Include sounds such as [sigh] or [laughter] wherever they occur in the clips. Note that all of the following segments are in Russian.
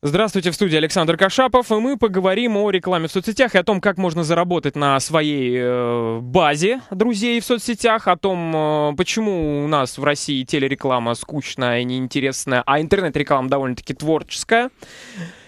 Здравствуйте, в студии Александр Кашапов, и мы поговорим о рекламе в соцсетях и о том, как можно заработать на своей э, базе друзей в соцсетях, о том, э, почему у нас в России телереклама скучная и неинтересная, а интернет-реклама довольно-таки творческая.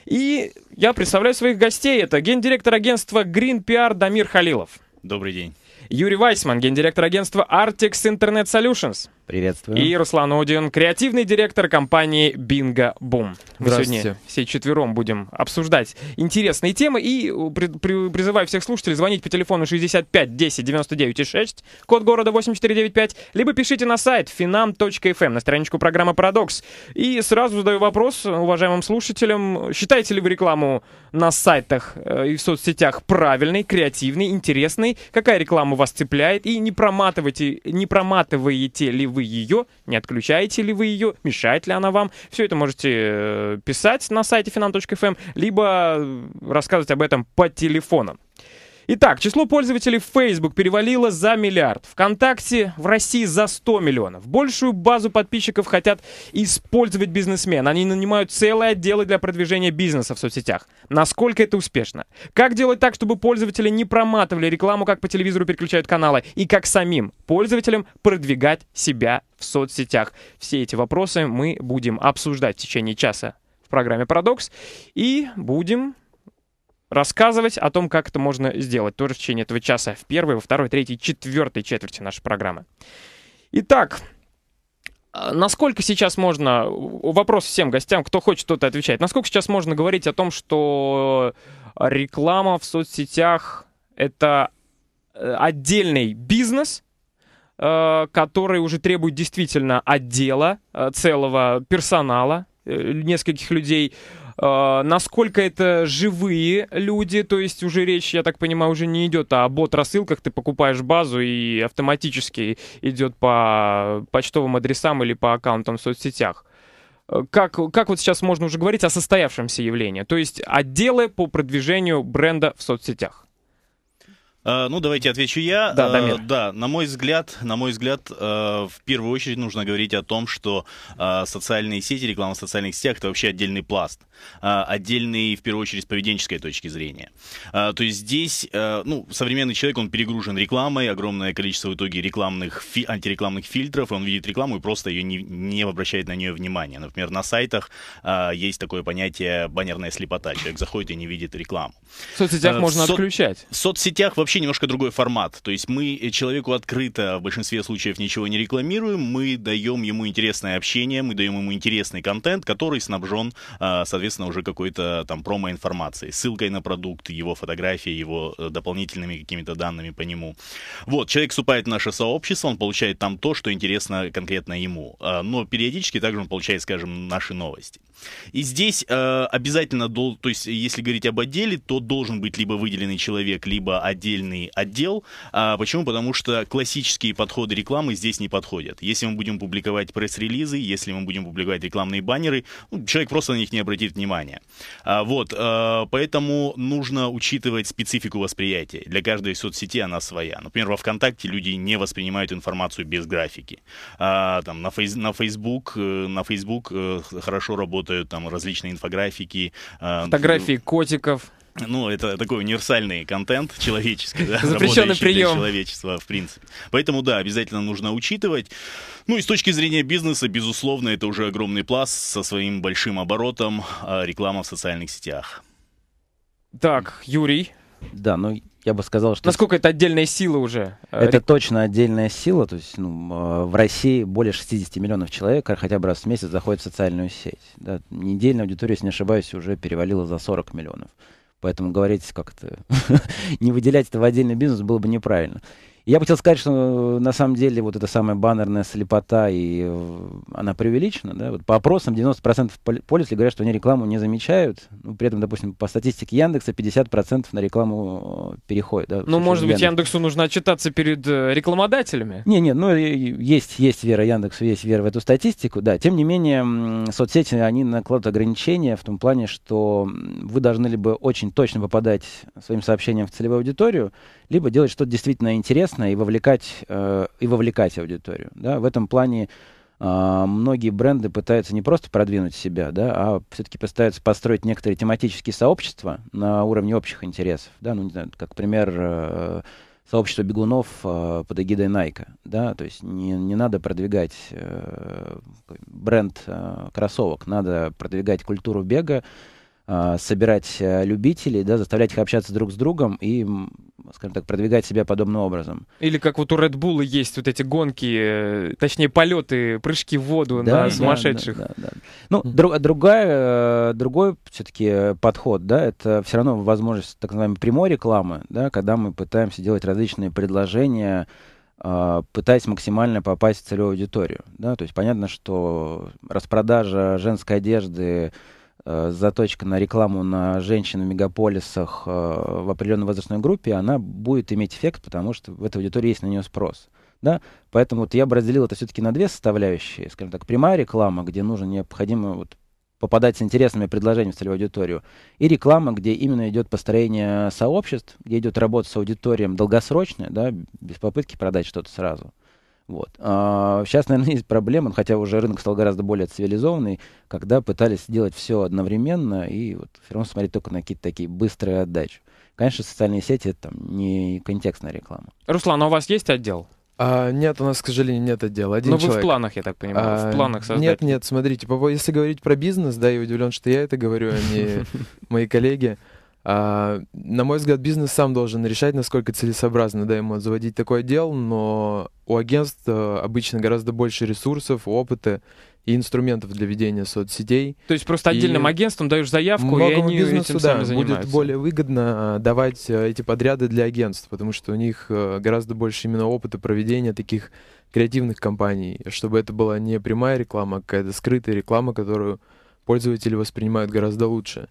И я представляю своих гостей. Это гендиректор агентства Green PR Дамир Халилов. Добрый день. Юрий Вайсман, гендиректор агентства Artex Internet Solutions. Приветствую. И Руслан Удин, креативный директор компании «Бинго Бум». Мы сегодня все четвером будем обсуждать интересные темы и э, при, при, призываю всех слушателей звонить по телефону 65 10 99 6, код города 8495, либо пишите на сайт finam.fm, эм, на страничку программы «Парадокс». И сразу задаю вопрос уважаемым слушателям. Считаете ли вы рекламу на сайтах э, и в соцсетях правильной, креативной, интересной? Какая реклама вас цепляет? И не проматываете, не проматываете ли вы вы ее, не отключаете ли вы ее, мешает ли она вам. Все это можете э, писать на сайте finan.fm, эм, либо э, рассказывать об этом по телефону. Итак, число пользователей в Facebook перевалило за миллиард. ВКонтакте в России за 100 миллионов. Большую базу подписчиков хотят использовать бизнесмены. Они нанимают целые отделы для продвижения бизнеса в соцсетях. Насколько это успешно? Как делать так, чтобы пользователи не проматывали рекламу, как по телевизору переключают каналы, и как самим пользователям продвигать себя в соцсетях? Все эти вопросы мы будем обсуждать в течение часа в программе «Парадокс» и будем рассказывать о том, как это можно сделать. Тоже в течение этого часа в первой, во второй, третьей, четвертой четверти нашей программы. Итак, а, насколько сейчас можно... Вопрос всем гостям, кто хочет, кто-то отвечает. Насколько сейчас можно говорить о том, что реклама в соцсетях — это э, отдельный бизнес, э, который уже требует действительно отдела, э, целого персонала, нескольких людей, Э, насколько это живые люди, то есть уже речь, я так понимаю, уже не идет а о бот-рассылках, ты покупаешь базу и автоматически идет по почтовым адресам или по аккаунтам в соцсетях. Э, как, как вот сейчас можно уже говорить о состоявшемся явлении, то есть отделы по продвижению бренда в соцсетях? Э, ну, давайте отвечу я. Да, э, Дамир. да, на мой взгляд, на мой взгляд, э, в первую очередь нужно говорить о том, что социальные сети, реклама в социальных сетях это вообще отдельный пласт, отдельный в первую очередь с поведенческой точки зрения. То есть здесь, ну, современный человек он перегружен рекламой, огромное количество в итоге рекламных антирекламных фильтров, он видит рекламу и просто ее не, не обращает на нее внимания. Например, на сайтах есть такое понятие баннерная слепота, человек заходит и не видит рекламу. В соцсетях в можно со... отключать. В соцсетях вообще вообще немножко другой формат. То есть мы э, человеку открыто в большинстве случаев ничего не рекламируем, мы даем ему интересное общение, мы даем ему интересный контент, который снабжен, а, соответственно, уже какой-то там промо-информацией, ссылкой на продукт, его фотографии, его э, дополнительными какими-то данными по нему. Вот, человек вступает в наше сообщество, он получает там то, что интересно конкретно ему. А, но периодически также он получает, скажем, наши новости. И здесь э, обязательно, то есть если говорить об отделе, то должен быть либо выделенный человек, либо отдельный отдельный отдел. А почему? Потому что классические подходы рекламы здесь не подходят. Если мы будем публиковать пресс-релизы, если мы будем публиковать рекламные баннеры, ну, человек просто на них не обратит внимания. А, вот, а, поэтому нужно учитывать специфику восприятия. Для каждой соцсети она своя. Например, во ВКонтакте люди не воспринимают информацию без графики. А, там, на, фейс, на, Facebook, э, на Facebook э, хорошо работают там различные инфографики. А, Фотографии котиков. Ну, это такой универсальный контент человеческий, да, работающий прием. для человечества, в принципе. Поэтому, да, обязательно нужно учитывать. Ну и с точки зрения бизнеса, безусловно, это уже огромный пласт со своим большим оборотом а, реклама в социальных сетях. Так, Юрий. Да, ну я бы сказал, что... Насколько это отдельная сила уже? Э, это Рек... точно отдельная сила. То есть ну, а, в России более 60 миллионов человек а хотя бы раз в месяц заходит в социальную сеть. Да, недельная аудитория, если не ошибаюсь, уже перевалила за 40 миллионов. Поэтому говорить как-то, [laughs] не выделять это в отдельный бизнес было бы неправильно. Я бы хотел сказать, что э, на самом деле вот эта самая баннерная слепота, и э, она преувеличена. Да? Вот по опросам 90% пользователей говорят, что они рекламу не замечают. Ну, при этом, допустим, по статистике Яндекса 50% на рекламу э, переходит. Да, ну, может быть, Яндекс. Яндексу нужно отчитаться перед рекламодателями? Не, не, ну, есть, есть вера Яндексу, есть вера в эту статистику. Да, тем не менее, соцсети, они накладывают ограничения в том плане, что вы должны либо очень точно попадать своим сообщением в целевую аудиторию, либо делать что-то действительно интересное и вовлекать, э, и вовлекать аудиторию. Да? В этом плане э, многие бренды пытаются не просто продвинуть себя, да, а все-таки пытаются построить некоторые тематические сообщества на уровне общих интересов. Да? Ну, не знаю, как пример, э, сообщество бегунов э, под эгидой Nike. Да? То есть не, не надо продвигать э, бренд э, кроссовок, надо продвигать культуру бега, Э, собирать э, любителей, да, заставлять их общаться друг с другом и, скажем так, продвигать себя подобным образом. Или как вот у Red Bull есть вот эти гонки, э, точнее полеты, прыжки в воду да, на да, сумасшедших. Да, да, да. Ну, друг, другая, другой все-таки подход, да, это все равно возможность так называемой прямой рекламы, да, когда мы пытаемся делать различные предложения, пытаясь максимально попасть в целевую аудиторию, да, то есть понятно, что распродажа женской одежды Э, заточка на рекламу на женщин в мегаполисах э, в определенной возрастной группе, она будет иметь эффект, потому что в этой аудитории есть на нее спрос. Да? Поэтому вот я бы разделил это все-таки на две составляющие. Скажем так, прямая реклама, где нужно необходимо вот попадать с интересными предложениями в целевую аудиторию, и реклама, где именно идет построение сообществ, где идет работа с аудиторием долгосрочная, да, без попытки продать что-то сразу. Вот. А, сейчас, наверное, [laughs] есть проблема, хотя уже рынок стал гораздо более цивилизованный, когда пытались сделать все одновременно и вот все равно смотреть только на какие-то такие быстрые отдачи. Конечно, социальные сети — это там, не контекстная реклама. Руслан, а у вас есть отдел? А, нет, у нас, к сожалению, нет отдела. Один Но ну, человек. вы в планах, я так понимаю, а, в планах создать. Нет, нет, смотрите, если говорить про бизнес, да, я удивлен, что я это говорю, а не [laughs] мои коллеги. А, на мой взгляд, бизнес сам должен решать, насколько целесообразно да, ему заводить такой отдел, но у агентств обычно гораздо больше ресурсов, опыта и инструментов для ведения соцсетей. То есть просто отдельным и агентством даешь заявку, и они бизнесу, этим да, сами занимаются. будет более выгодно а, давать э, эти подряды для агентств, потому что у них э, гораздо больше именно опыта проведения таких креативных кампаний, чтобы это была не прямая реклама, а какая-то скрытая реклама, которую пользователи воспринимают гораздо лучше.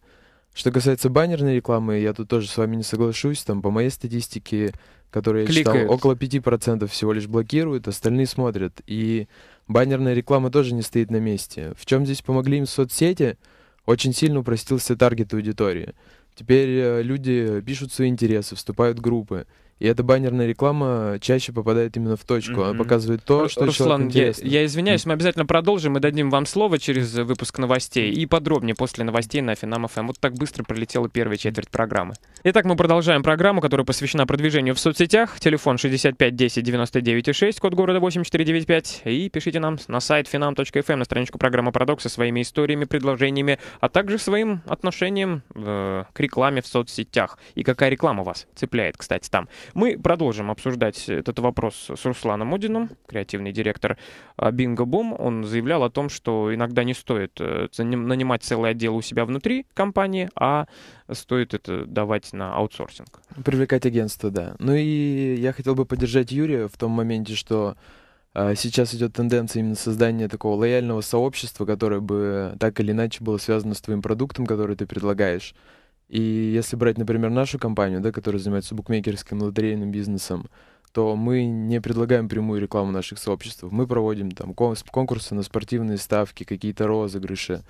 Что касается баннерной рекламы, я тут тоже с вами не соглашусь. Там по моей статистике, которую я Кликают. читал, около 5% всего лишь блокируют, остальные смотрят. И баннерная реклама тоже не стоит на месте. В чем здесь помогли им соцсети? Очень сильно упростился таргет аудитории. Теперь э, люди пишут свои интересы, вступают в группы. И эта баннерная реклама чаще попадает именно в точку. mm Она показывает то, что Руслан, я, я извиняюсь, мы обязательно продолжим и дадим вам слово через выпуск новостей. И подробнее после новостей на Финам ФМ. Эм. Вот так быстро пролетела первая четверть программы. Итак, мы продолжаем программу, которая посвящена продвижению в соцсетях. Телефон 65 10 99 6, код города 8495. И пишите нам на сайт finam.fm, эм, на страничку программы «Парадокс» со своими историями, предложениями, а также своим отношением э, к рекламе в соцсетях. И какая реклама вас цепляет, кстати, там. Мы продолжим обсуждать этот вопрос с Русланом Одином, креативный директор а, Бинго Бум. Он заявлял о том, что иногда не стоит э, нанимать целый отдел у себя внутри компании, а стоит это давать на аутсорсинг. Привлекать агентство, да. Ну и я хотел бы поддержать Юрия в том моменте, что а, Сейчас идет тенденция именно создания такого лояльного сообщества, которое бы так или иначе было связано с твоим продуктом, который ты предлагаешь. И если брать, например, нашу компанию, да, которая занимается букмекерским лотерейным бизнесом, то мы не предлагаем прямую рекламу наших сообществ. Мы проводим там конкурсы на спортивные ставки, какие-то розыгрыши,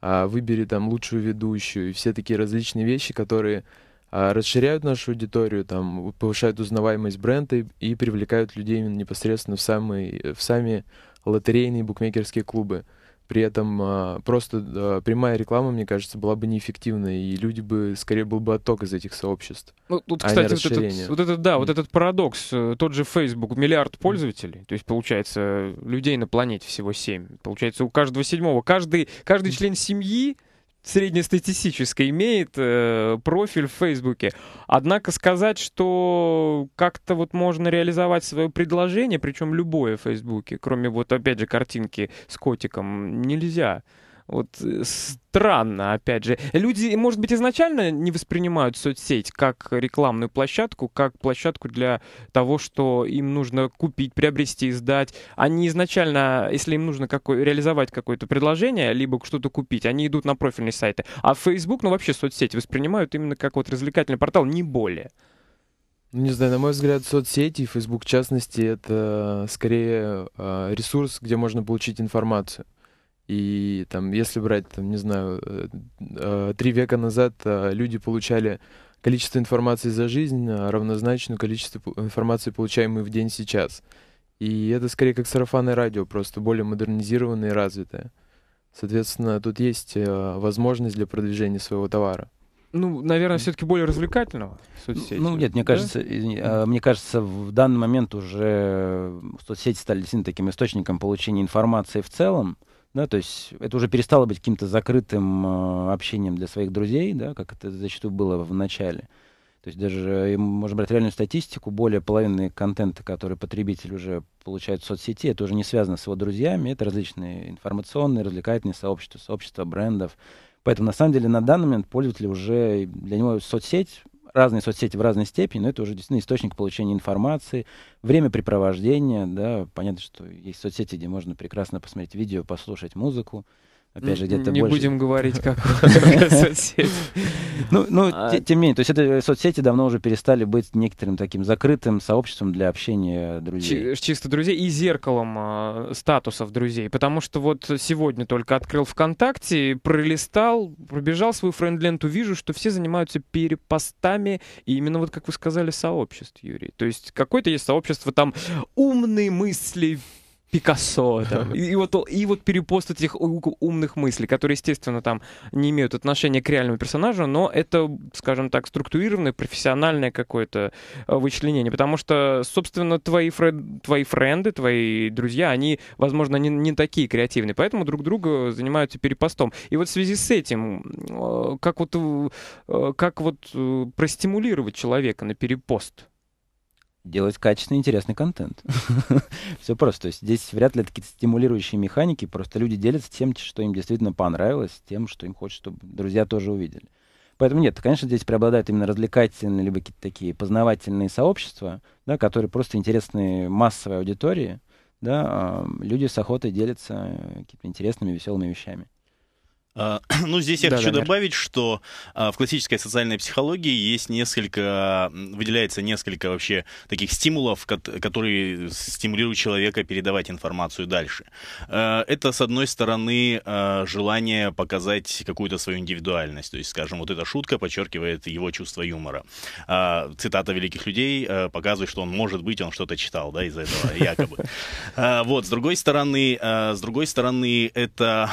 а, выбери там лучшую ведущую и все такие различные вещи, которые а, расширяют нашу аудиторию, там, повышают узнаваемость бренда и, и привлекают людей непосредственно в, самые, в сами лотерейные букмекерские клубы при этом а, просто прямая реклама, мне кажется, была бы неэффективной, и люди бы, скорее, был бы отток из этих сообществ. Ну, тут, а кстати, вот этот, вот этот, да, вот этот парадокс, э, тот же Facebook, миллиард пользователей, то есть, получается, людей на планете всего семь. получается, у каждого седьмого, каждый, каждый член семьи среднестатистически имеет э, профиль в Фейсбуке. Однако сказать, что как-то вот можно реализовать свое предложение, причем любое в Фейсбуке, кроме вот опять же картинки с котиком, нельзя. Вот э, странно, опять же. Люди, может быть, изначально не воспринимают соцсеть как рекламную площадку, как площадку для того, что им нужно купить, приобрести, сдать. Они изначально, если им нужно какой, реализовать какое-то предложение, либо что-то купить, они идут на профильные сайты. А Facebook, ну вообще соцсети воспринимают именно как вот развлекательный портал, не более. Ну, не знаю, на мой взгляд, соцсети, Facebook в частности, это э, скорее э, ресурс, где можно получить информацию. И там, если брать, там, не знаю, э, э, три века назад э, люди получали количество информации за жизнь равнозначно количеству информации, получаемой в день сейчас. И это скорее как сарафанное радио, просто более модернизированное и развитое. Соответственно, тут есть возможность для продвижения своего товара. Ну, наверное, все-таки более развлекательного соцсети. Ну, нет, мне да? кажется, мне кажется, в данный момент уже соцсети стали действительно таким источником получения информации в целом. Да, то есть это уже перестало быть каким-то закрытым э, общением для своих друзей, да, как это зачастую было в начале. То есть даже э, можно брать реальную статистику, более половины контента, который потребитель уже получает в соцсети, это уже не связано с его друзьями, это различные информационные, развлекательные сообщества, сообщества брендов. Поэтому на самом деле на данный момент пользователь уже для него соцсеть разные соцсети в разной степени, но это уже действительно источник получения информации, времяпрепровождения, да, понятно, что есть соцсети, где можно прекрасно посмотреть видео, послушать музыку, Опять же, где-то больше Не будем говорить, как [laughs] соцсети. Ну, ну а... тем не менее, то есть это э, соцсети давно уже перестали быть некоторым таким закрытым сообществом для общения друзей. Чисто друзей и зеркалом э, статусов друзей. Потому что вот сегодня только открыл ВКонтакте, пролистал, пробежал свою френд-ленту, вижу, что все занимаются перепостами, и именно вот, как вы сказали, сообществ, Юрий. То есть какое-то есть сообщество там умные мысли, Пикассо, там, и, и, вот, и вот перепост этих умных мыслей, которые, естественно, там не имеют отношения к реальному персонажу, но это, скажем так, структурированное, профессиональное какое-то э, вычленение, потому что, собственно, твои, фред, твои френды, твои друзья, они, возможно, не, не такие креативные, поэтому друг друга занимаются перепостом. И вот в связи с этим, э, как вот, э, как вот простимулировать человека на перепост? делать качественный, интересный контент. [laughs] Все просто. То есть здесь вряд ли какие-то стимулирующие механики. Просто люди делятся тем, что им действительно понравилось, тем, что им хочется, чтобы друзья тоже увидели. Поэтому нет, конечно, здесь преобладают именно развлекательные, либо какие-то такие познавательные сообщества, да, которые просто интересны массовой аудитории. Да, а, люди с охотой делятся э, какими-то интересными, веселыми вещами. А, [clears throat] ну, здесь я да, хочу да, добавить, да. что а, в классической социальной психологии есть несколько, выделяется несколько вообще таких стимулов, которые стимулируют человека передавать информацию дальше. А, это, с одной стороны, желание показать какую-то свою индивидуальность. То есть, скажем, вот эта шутка подчеркивает его чувство юмора. Цитата великих людей показывает, что он, может быть, он что-то читал, да, из этого, якобы. [laughs] Вот, с другой стороны, с другой стороны, это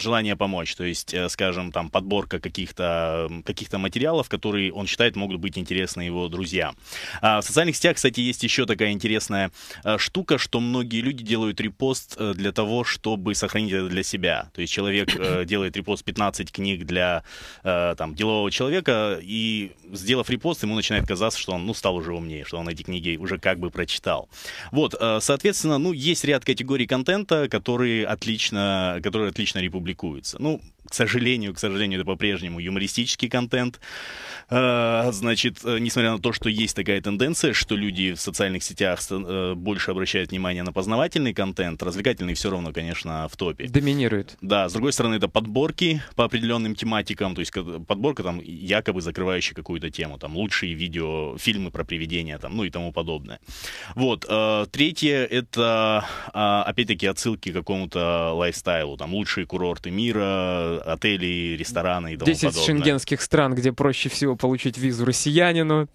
желание помочь. То есть, э, скажем, там подборка каких-то каких материалов, которые он считает могут быть интересны его друзьям. А в социальных сетях, кстати, есть еще такая интересная э, штука, что многие люди делают репост э, для того, чтобы сохранить это для себя. То есть человек [coughs] делает репост 15 книг для там, делового человека, и сделав репост, ему начинает казаться, что он ну, стал уже умнее, что он эти книги уже как бы прочитал. Вот, соответственно, ну, есть ряд категорий контента, которые отлично, которые отлично републикуются. нравится. Ну, к сожалению, к сожалению, это по-прежнему юмористический контент. А, значит, э, несмотря на то, что есть такая тенденция, что люди в социальных сетях э, больше обращают внимание на познавательный контент, развлекательный все равно, конечно, в топе. Доминирует. Да, с другой стороны, это подборки по определенным тематикам, то есть подборка там якобы закрывающая какую-то тему, там лучшие видео, фильмы про привидения, там, ну и тому подобное. Вот. Э, третье — это, а, опять-таки, отсылки к какому-то лайфстайлу, там, лучшие курорты мира, отели, рестораны и тому 10 подобное. шенгенских стран, где проще всего получить визу россиянину.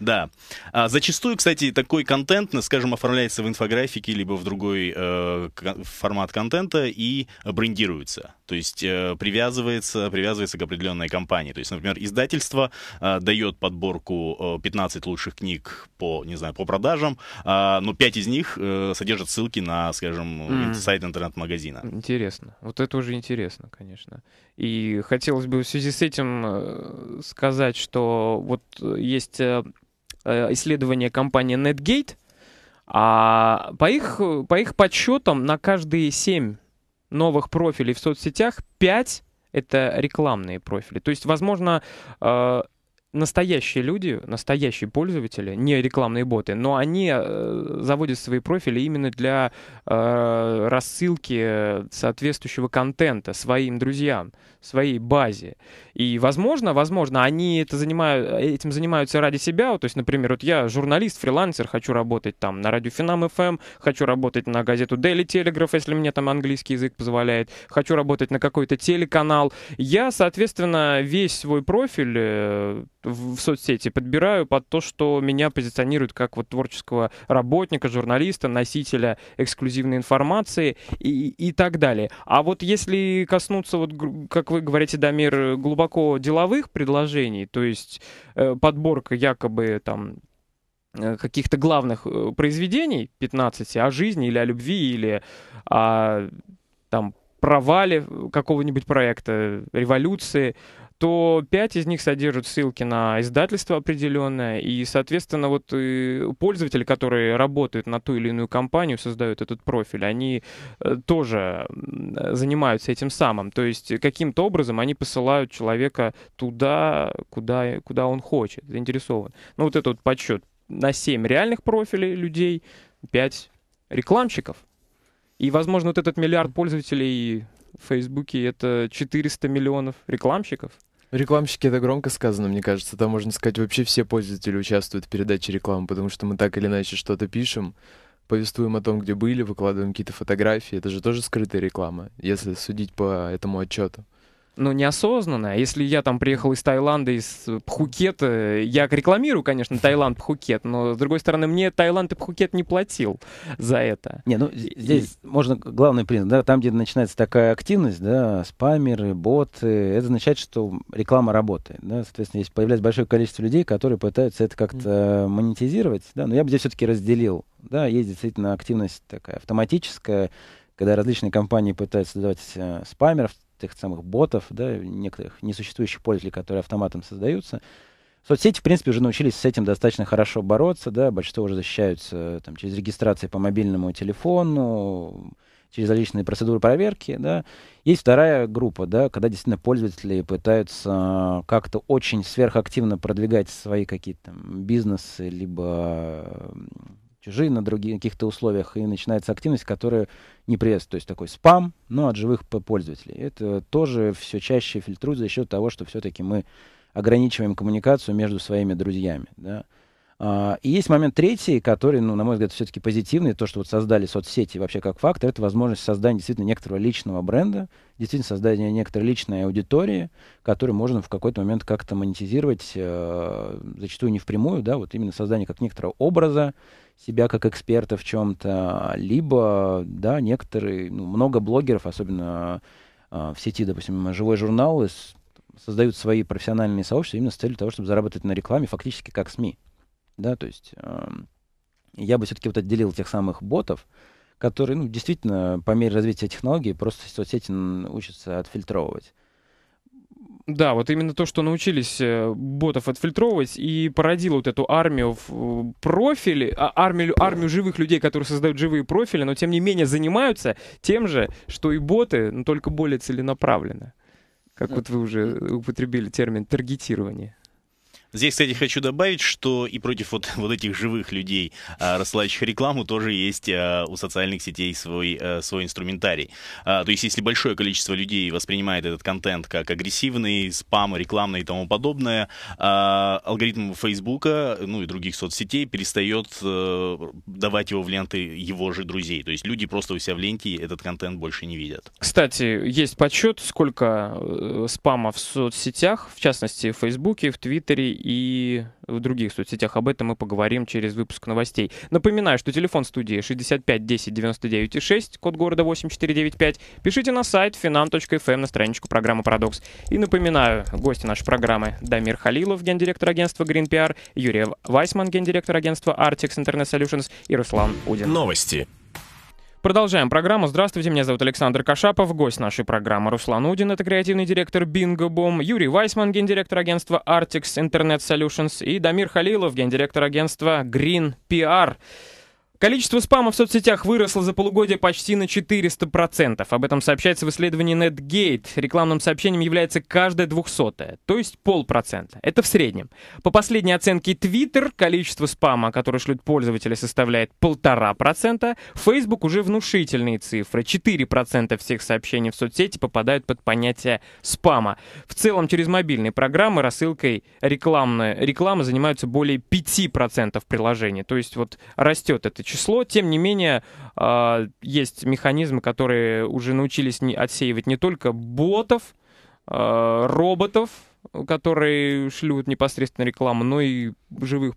Да. А зачастую, кстати, такой контент, э, скажем, оформляется в инфографике либо в другой э, формат контента и брендируется. То есть э, привязывается, привязывается к определенной компании. То есть, например, издательство э, дает подборку э, 15 лучших книг по, не знаю, по продажам, э, но 5 из них э, содержат ссылки на, скажем, mm. сайт интернет-магазина. Интересно. Вот это уже интересно, конечно. И хотелось бы в связи с этим э, сказать, что вот э, есть Э, исследование компании NetGate. А по их, по их подсчетам на каждые 7 новых профилей в соцсетях 5 это рекламные профили. То есть, возможно, э, настоящие люди, настоящие пользователи, не рекламные боты, но они э, заводят свои профили именно для э, рассылки соответствующего контента своим друзьям, своей базе. И, возможно, возможно, они это занимают, этим занимаются ради себя. то есть, например, вот я журналист, фрилансер, хочу работать там на радио Финам FM, эм», хочу работать на газету Daily Telegraph, если мне там английский язык позволяет, хочу работать на какой-то телеканал. Я, соответственно, весь свой профиль э, в соцсети подбираю под то, что меня позиционируют как вот творческого работника, журналиста, носителя эксклюзивной информации и, и так далее. А вот если коснуться, вот, как вы говорите, Дамир, глубоко деловых предложений, то есть э, подборка якобы там э, каких-то главных э, произведений 15 о жизни или о любви или о там провале какого-нибудь проекта, революции, то 5 из них содержат ссылки на издательство определенное, и, соответственно, вот э, пользователи, которые работают на ту или иную компанию, создают этот профиль, они э, тоже занимаются этим самым. То есть каким-то образом они посылают человека туда, куда, куда он хочет, заинтересован. Ну вот этот вот подсчет на 7 реальных профилей людей, 5 рекламщиков. И, возможно, вот этот миллиард пользователей в Фейсбуке это 400 миллионов рекламщиков. Рекламщики — это громко сказано, мне кажется. Там, можно сказать, вообще все пользователи участвуют в передаче рекламы, потому что мы так или иначе что-то пишем, повествуем о том, где были, выкладываем какие-то фотографии. Это же тоже скрытая реклама, если судить по этому отчету ну, неосознанно. А если я там приехал из Таиланда, из Пхукета, я рекламирую, конечно, Таиланд, Пхукет, но, с другой стороны, мне Таиланд и Пхукет не платил за это. Не, ну, здесь и... можно главный принцип, да, там, где начинается такая активность, да, спамеры, боты, это означает, что реклама работает, да, соответственно, есть появляется большое количество людей, которые пытаются это как-то mm. монетизировать, да, но я бы здесь все-таки разделил, да, есть действительно активность такая автоматическая, когда различные компании пытаются создавать э, спамеров, тех самых ботов, да, некоторых несуществующих пользователей, которые автоматом создаются. Соцсети, в принципе, уже научились с этим достаточно хорошо бороться, да, большинство уже защищаются там, через регистрации по мобильному телефону, через различные процедуры проверки, да. Есть вторая группа, да, когда действительно пользователи пытаются как-то очень сверхактивно продвигать свои какие-то бизнесы, либо чужие на других каких-то условиях, и начинается активность, которая не приветствует. То есть такой спам, но от живых пользователей. Это тоже все чаще фильтрует за счет того, что все-таки мы ограничиваем коммуникацию между своими друзьями. Да? Uh, и есть момент третий, который, ну, на мой взгляд, все-таки позитивный, то, что вот создали соцсети вообще как фактор, это возможность создания действительно некоторого личного бренда, действительно создания некоторой личной аудитории, которую можно в какой-то момент как-то монетизировать, э, зачастую не впрямую, да, вот именно создание как некоторого образа, себя как эксперта в чем-то, либо, да, некоторые, ну, много блогеров, особенно э, в сети, допустим, живой журнал, из, создают свои профессиональные сообщества именно с целью того, чтобы заработать на рекламе фактически как СМИ, да, то есть э, я бы все-таки вот отделил тех самых ботов, которые, ну, действительно, по мере развития технологий просто соцсети учатся отфильтровывать. Да, вот именно то, что научились э, ботов отфильтровывать и породило вот эту армию в э, профиле, а, армию, армию живых людей, которые создают живые профили, но тем не менее занимаются тем же, что и боты, но только более целенаправленно. Как э, вот вы уже употребили термин таргетирование. Здесь, кстати, хочу добавить, что и против вот, [laughs] вот этих живых людей, а, рассылающих рекламу, тоже есть а, у социальных сетей свой, а, свой инструментарий. А, то есть, если большое количество людей воспринимает этот контент как агрессивный, спам, рекламный и тому подобное, а, алгоритм Фейсбука, ну и других соцсетей перестает а, давать его в ленты его же друзей. То есть, люди просто у себя в ленте этот контент больше не видят. Кстати, есть подсчет, сколько э, спама в соцсетях, в частности, в Фейсбуке, в Твиттере и в других соцсетях. Об этом мы поговорим через выпуск новостей. Напоминаю, что телефон студии 65 10 99 6, код города 8495. Пишите на сайт finam.fm эм, на страничку программы «Парадокс». И напоминаю, гости нашей программы Дамир Халилов, гендиректор агентства Green PR, Юрий Вайсман, гендиректор агентства Artix Internet Solutions и Руслан Удин. Новости. Продолжаем программу. Здравствуйте, меня зовут Александр Кашапов. Гость нашей программы Руслан Удин, это креативный директор Bingo Boom, Юрий Вайсман, гендиректор агентства Artix Internet Solutions и Дамир Халилов, гендиректор агентства Green PR. Количество спама в соцсетях выросло за полугодие почти на 400%. Об этом сообщается в исследовании NetGate. Рекламным сообщением является каждое двухсотое, то есть полпроцента. Это в среднем. По последней оценке Twitter, количество спама, которое шлют пользователи, составляет полтора процента. Facebook уже внушительные цифры. 4% всех сообщений в соцсети попадают под понятие спама. В целом, через мобильные программы рассылкой рекламной, рекламы занимаются более 5% приложений. То есть вот растет это число. Тем не менее, а, есть механизмы, которые уже научились отсеивать не только ботов, а, роботов, которые шлют непосредственно рекламу, но и живых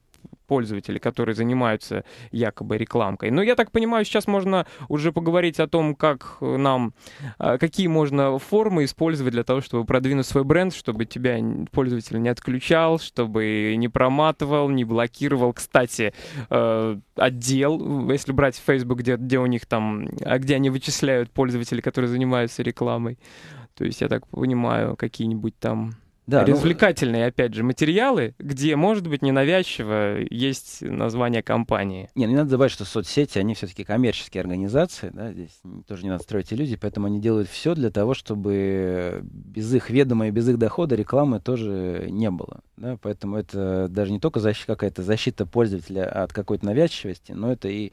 пользователи, которые занимаются якобы рекламкой. Но я так понимаю, сейчас можно уже поговорить о том, как нам, э, какие можно формы использовать для того, чтобы продвинуть свой бренд, чтобы тебя пользователь не отключал, чтобы не проматывал, не блокировал. Кстати, э, отдел, если брать Facebook, где, где у них там, а где они вычисляют пользователей, которые занимаются рекламой. То есть, я так понимаю, какие-нибудь там да, ну, Развлекательные, ну... опять же, материалы, где, может быть, ненавязчиво есть название компании. Не, ну не надо забывать, что соцсети, они все-таки коммерческие организации, да, здесь тоже не надо строить иллюзий, поэтому они делают все для того, чтобы без их ведома и без их дохода рекламы тоже не было. Да, поэтому это даже не только защита, какая-то защита пользователя от какой-то навязчивости, но это и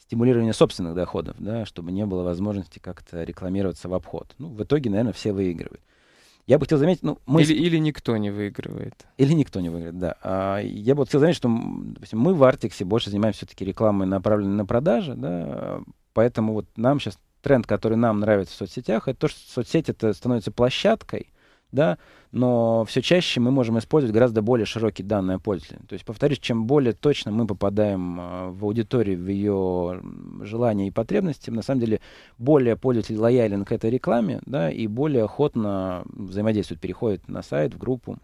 стимулирование собственных доходов, да, чтобы не было возможности как-то рекламироваться в обход. Ну, в итоге, наверное, все выигрывают. Я бы хотел заметить, ну, мы... Или, или никто не выигрывает. Или никто не выигрывает, да. А, я бы хотел заметить, что допустим, мы в Артиксе больше занимаемся все-таки рекламой, направленной на продажи, да, поэтому вот нам сейчас тренд, который нам нравится в соцсетях, это то, что соцсеть это становится площадкой, да, но все чаще мы можем использовать гораздо более широкие данные о пользователе. То есть, повторюсь, чем более точно мы попадаем а, в аудиторию, в ее желания и потребностям, на самом деле более пользователь лоялен к этой рекламе, да, и более охотно взаимодействует, переходит на сайт, в группу.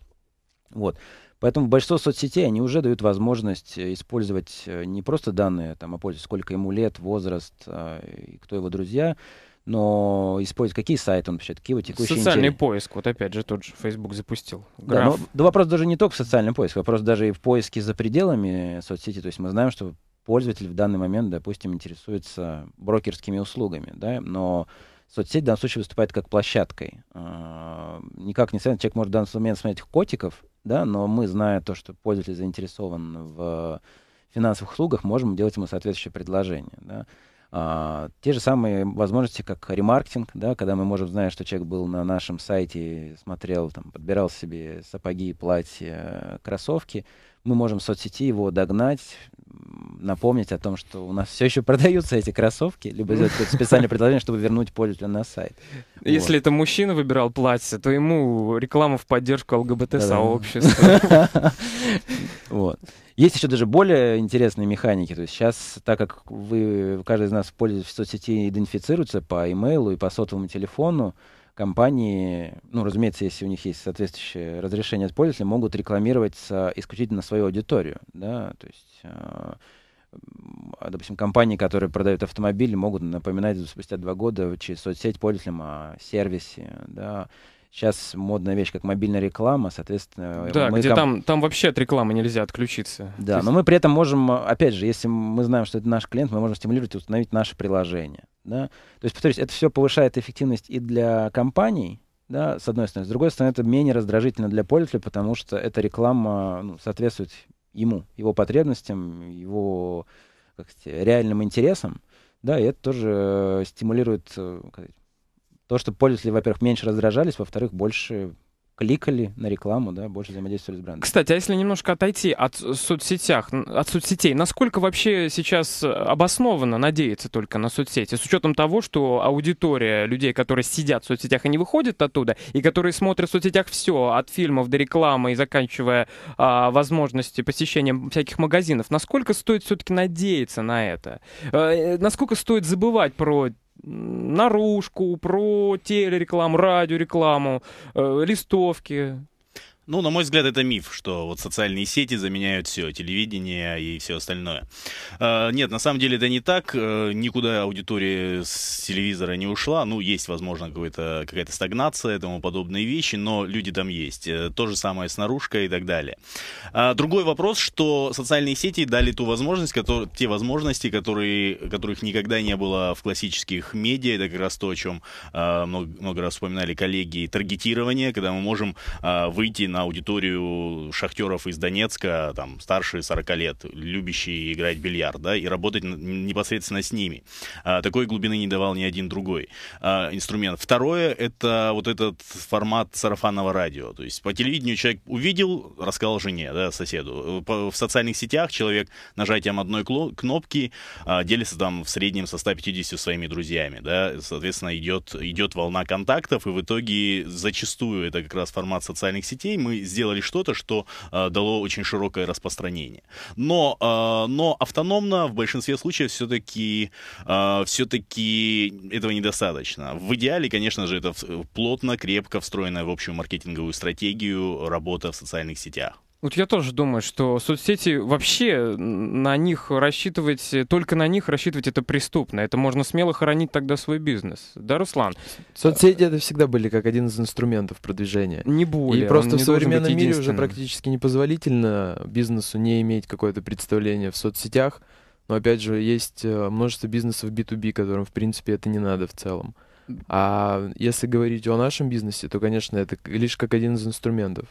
Вот. Поэтому большинство соцсетей, они уже дают возможность э, использовать э, не просто данные там, о пользе, сколько ему лет, возраст, э, кто его друзья, но использовать какие сайты он посещает, какие его текущие Социальный интересы. поиск, вот опять же тот же Facebook запустил. Да, но, да вопрос даже не только в социальном поиске, вопрос даже и в поиске за пределами соцсети. То есть мы знаем, что пользователь в данный момент, допустим, интересуется брокерскими услугами, да, но соцсеть в данном случае выступает как площадкой. А, никак не связано. Человек может в данный момент смотреть котиков, да, но мы, зная то, что пользователь заинтересован в финансовых услугах, можем делать ему соответствующее предложение. Да. А, те же самые возможности, как ремаркетинг, да, когда мы можем, зная, что человек был на нашем сайте, смотрел, там, подбирал себе сапоги, платья, кроссовки, мы можем в соцсети его догнать, напомнить о том, что у нас все еще продаются эти кроссовки, либо сделать специальное предложение, чтобы вернуть пользователя на сайт. Если вот. это мужчина выбирал платье, то ему реклама в поддержку ЛГБТ-сообщества. [laughs] Вот. Есть еще даже более интересные механики. То есть сейчас, так как вы, каждый из нас в соцсети идентифицируется по имейлу и по сотовому телефону, компании, ну, разумеется, если у них есть соответствующее разрешение от пользователя, могут рекламировать а, исключительно свою аудиторию, да, то есть, э, допустим, компании, которые продают автомобили, могут напоминать спустя два года через соцсеть пользователям о сервисе, да, сейчас модная вещь, как мобильная реклама, соответственно... Э, да, где ком... там, там вообще от рекламы нельзя отключиться. Да, Здесь... но мы при этом можем, опять же, если мы знаем, что это наш клиент, мы можем стимулировать и установить наше приложение. Да? То есть, повторюсь, это все повышает эффективность и для компаний, да, с одной стороны. С другой стороны, это менее раздражительно для пользователя, потому что эта реклама ну, соответствует ему, его потребностям, его как сказать, реальным интересам. Да, и это тоже э, стимулирует э, сказать, то, что пользователи, во-первых, меньше раздражались, во-вторых, больше кликали на рекламу, да, больше взаимодействовали с брендом. Кстати, а если немножко отойти от соцсетях, от соцсетей, насколько вообще сейчас обоснованно надеяться только на соцсети, с учетом того, что аудитория людей, которые сидят в соцсетях и не выходят оттуда, и которые смотрят в соцсетях все, от фильмов до рекламы и заканчивая а, возможности посещения всяких магазинов, насколько стоит все-таки надеяться на это? А, насколько стоит забывать про наружку, про телерекламу, радиорекламу, э, листовки, ну, на мой взгляд, это миф, что вот социальные сети заменяют все, телевидение и все остальное. А, нет, на самом деле это не так. Э, никуда аудитория с телевизора не ушла. Ну, есть, возможно, какая-то стагнация, тому подобные вещи, но люди там есть. Э, то же самое с наружкой и так далее. А, другой вопрос, что социальные сети дали ту возможность, которые, те возможности, которые, которых никогда не было в классических медиа. Это как раз то, о чем а, много раз вспоминали коллеги. Таргетирование, когда мы можем выйти на на аудиторию шахтеров из Донецка, там, старшие 40 лет, любящие играть в бильярд, да, и работать непосредственно с ними. А, такой глубины не давал ни один другой а, инструмент. Второе — это вот этот формат сарафанного радио. То есть по телевидению человек увидел, рассказал жене, да, соседу. в социальных сетях человек нажатием одной кнопки а, делится там в среднем со 150 своими друзьями, да, соответственно, идет, идет волна контактов, и в итоге зачастую это как раз формат социальных сетей, мы сделали что-то, что э, дало очень широкое распространение. Но, э, но автономно в большинстве случаев все-таки э, все-таки этого недостаточно. В идеале, конечно же, это плотно, крепко встроенная в общую маркетинговую стратегию работа в социальных сетях. Вот я тоже думаю, что соцсети вообще на них рассчитывать, только на них рассчитывать это преступно. Это можно смело хоронить тогда свой бизнес. Да, Руслан? Соцсети это всегда были как один из инструментов продвижения. Не более. И просто в современном мире уже практически непозволительно бизнесу не иметь какое-то представление в соцсетях. Но опять же, есть э, множество бизнесов B2B, которым, в принципе, это не надо в целом. А если говорить о нашем бизнесе, то, конечно, это лишь как один из инструментов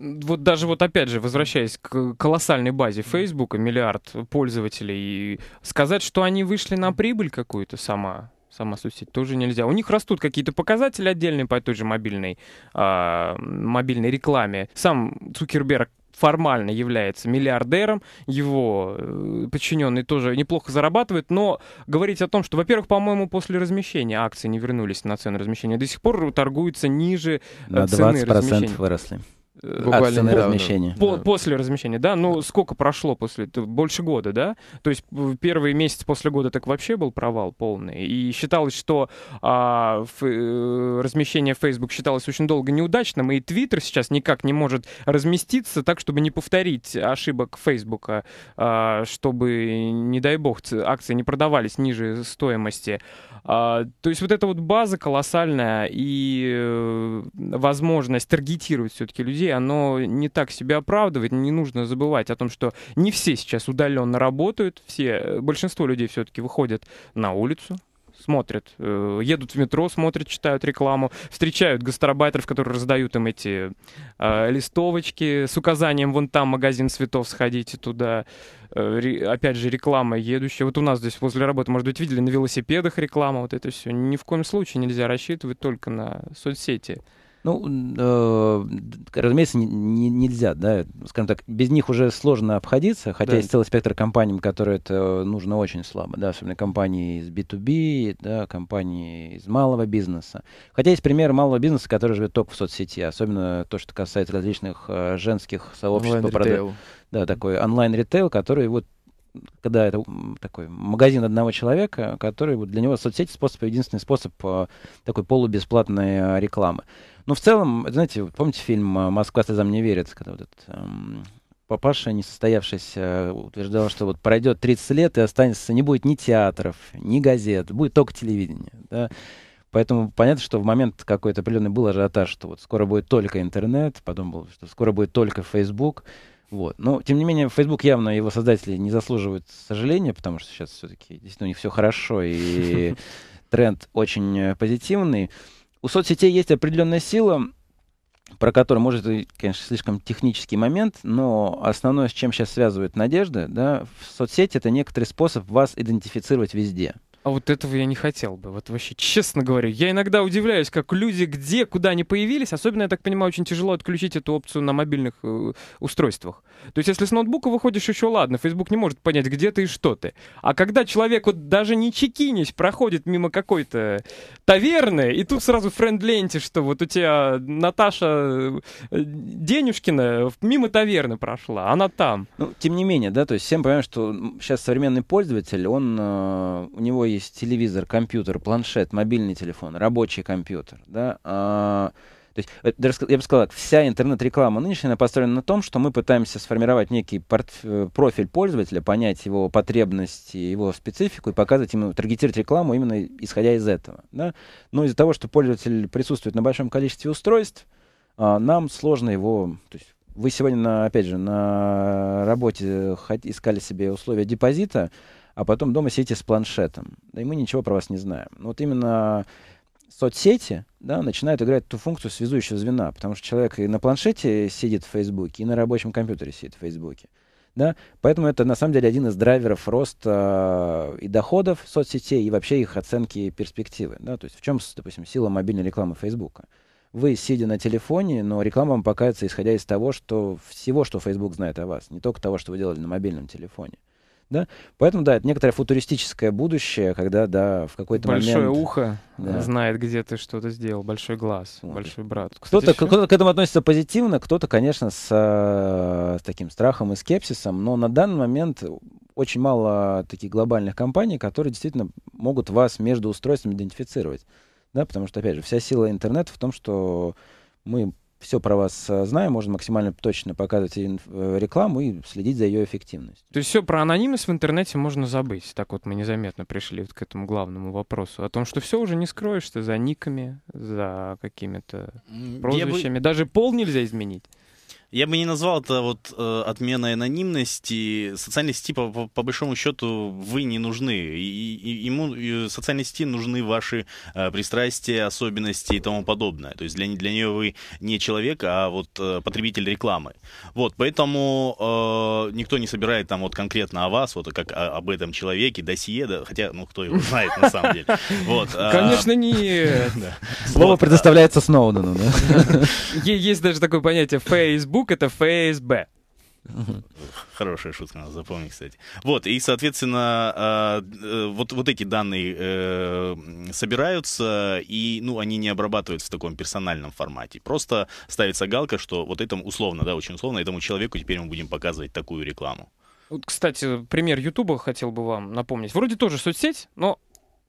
вот даже вот опять же, возвращаясь к колоссальной базе Фейсбука, миллиард пользователей, и сказать, что они вышли на прибыль какую-то сама, сама соцсеть, тоже нельзя. У них растут какие-то показатели отдельные по той же мобильной, э, мобильной рекламе. Сам Цукерберг формально является миллиардером, его э, подчиненные тоже неплохо зарабатывают, но говорить о том, что, во-первых, по-моему, после размещения акции не вернулись на цену размещения, до сих пор торгуются ниже э, на цены 20% выросли. Буквально размещения. По да. После размещения, да? Ну, сколько прошло после? Больше года, да? То есть первый месяц после года так вообще был провал полный. И считалось, что а, ф, э, размещение Facebook считалось очень долго неудачным, и Twitter сейчас никак не может разместиться так, чтобы не повторить ошибок Facebook, а, а чтобы, не дай бог, акции не продавались ниже стоимости. А, то есть вот эта вот база колоссальная и э, возможность таргетировать все-таки людей, оно не так себя оправдывает. Не нужно забывать о том, что не все сейчас удаленно работают, все, большинство людей все-таки выходят на улицу, смотрят, э, едут в метро, смотрят, читают рекламу, встречают гастарбайтеров, которые раздают им эти э, листовочки с указанием вон там магазин цветов, сходите туда. Э, опять же, реклама едущая. Вот у нас здесь возле работы, может быть, видели на велосипедах реклама, вот это все. Ни в коем случае нельзя рассчитывать только на соцсети. Ну, э, разумеется, не, не, нельзя, да, скажем так, без них уже сложно обходиться, хотя да. есть целый спектр компаний, которые это э, нужно очень слабо, да, особенно компании из B2B, да, компании из малого бизнеса. Хотя есть пример малого бизнеса, который живет только в соцсети, особенно то, что касается различных э, женских сообществ по продаже. Да, такой онлайн-ритейл, который вот когда это такой магазин одного человека, который вот для него соцсети способ единственный способ э, такой полубесплатной э, рекламы. Но ну, в целом, знаете, помните фильм э, «Москва слезам не верит», когда вот этот эм, папаша несостоявшийся утверждал, что вот пройдет 30 лет и останется, не будет ни театров, ни газет, будет только телевидение. Да? Поэтому понятно, что в момент какой-то определенный был ажиотаж, что вот скоро будет только интернет, потом был, что скоро будет только Facebook. Вот. Но, тем не менее, Facebook явно его создатели не заслуживают сожаления, потому что сейчас все-таки действительно у них все хорошо, и [laughs] тренд очень э, позитивный у соцсетей есть определенная сила, про которую, может, и, конечно, слишком технический момент, но основное, с чем сейчас связывают надежды, да, в соцсети это некоторый способ вас идентифицировать везде. А вот этого я не хотел бы. Вот вообще, честно говоря, я иногда удивляюсь, как люди где, куда они появились. Особенно, я так понимаю, очень тяжело отключить эту опцию на мобильных э, устройствах. То есть, если с ноутбука выходишь, еще ладно, Facebook не может понять, где ты и что ты. А когда человек вот даже не чекинись, проходит мимо какой-то таверны, и тут сразу френд-ленте, что вот у тебя Наташа э, Денюшкина мимо таверны прошла, она там. Ну, тем не менее, да, то есть всем понимаем, что сейчас современный пользователь, он, э, у него есть телевизор, компьютер, планшет, мобильный телефон, рабочий компьютер, да, а, то есть, э, я бы сказал вся интернет-реклама нынешняя построена на том, что мы пытаемся сформировать некий э, профиль пользователя, понять его потребности, его специфику и показывать ему, таргетировать рекламу именно исходя из этого. Да? Но из-за того, что пользователь присутствует на большом количестве устройств, а, нам сложно его... То есть, вы сегодня, на, опять же, на работе э, искали себе условия депозита, а потом дома сидите с планшетом, да и мы ничего про вас не знаем. Но вот именно соцсети да, начинают играть ту функцию связующего звена, потому что человек и на планшете сидит в Фейсбуке, и на рабочем компьютере сидит в Фейсбуке. Да? Поэтому это на самом деле один из драйверов роста э, и доходов соцсетей, и вообще их оценки и перспективы. Да? То есть в чем, допустим, сила мобильной рекламы Фейсбука? Вы, сидя на телефоне, но реклама вам показывается, исходя из того, что всего, что Facebook знает о вас, не только того, что вы делали на мобильном телефоне. Да? Поэтому, да, это некоторое футуристическое будущее, когда, да, в какой-то момент... Большое ухо да. знает, где ты что-то сделал, большой глаз, вот. большой брат. Кто-то еще... кто к этому относится позитивно, кто-то, конечно, с, э, с таким страхом и скепсисом, но на данный момент очень мало таких глобальных компаний, которые действительно могут вас между устройствами идентифицировать. Да, потому что, опять же, вся сила интернета в том, что мы все про вас э, знаем, можно максимально точно показывать э, рекламу и следить за ее эффективностью. То есть все про анонимность в интернете можно забыть. Так вот мы незаметно пришли вот к этому главному вопросу. О том, что все уже не скроешь ты за никами, за какими-то прозвищами. Бы... Даже пол нельзя изменить. Я бы не назвал это вот э, отменой анонимности. Социальные сети, по, по, по большому счету, вы не нужны. И, и, ему и социальные сети нужны ваши э, пристрастия, особенности и тому подобное. То есть для, для нее вы не человек, а вот э, потребитель рекламы. Вот, поэтому э, никто не собирает там вот конкретно о вас, вот как о, об этом человеке, досье, да, хотя, ну, кто его знает на самом деле. А Конечно, нет. [laughs] Слово а предоставляется Сноудену. Есть даже такое понятие Facebook Фейсбук — это ФСБ. Хорошая шутка, надо запомнить, кстати. Вот, и, соответственно, а, э, вот, вот эти данные э, собираются, и, ну, они не обрабатываются в таком персональном формате. Просто ставится галка, что вот этому, условно, да, очень условно, этому человеку теперь мы будем показывать такую рекламу. Кстати, пример Ютуба хотел бы вам напомнить. Вроде тоже соцсеть, но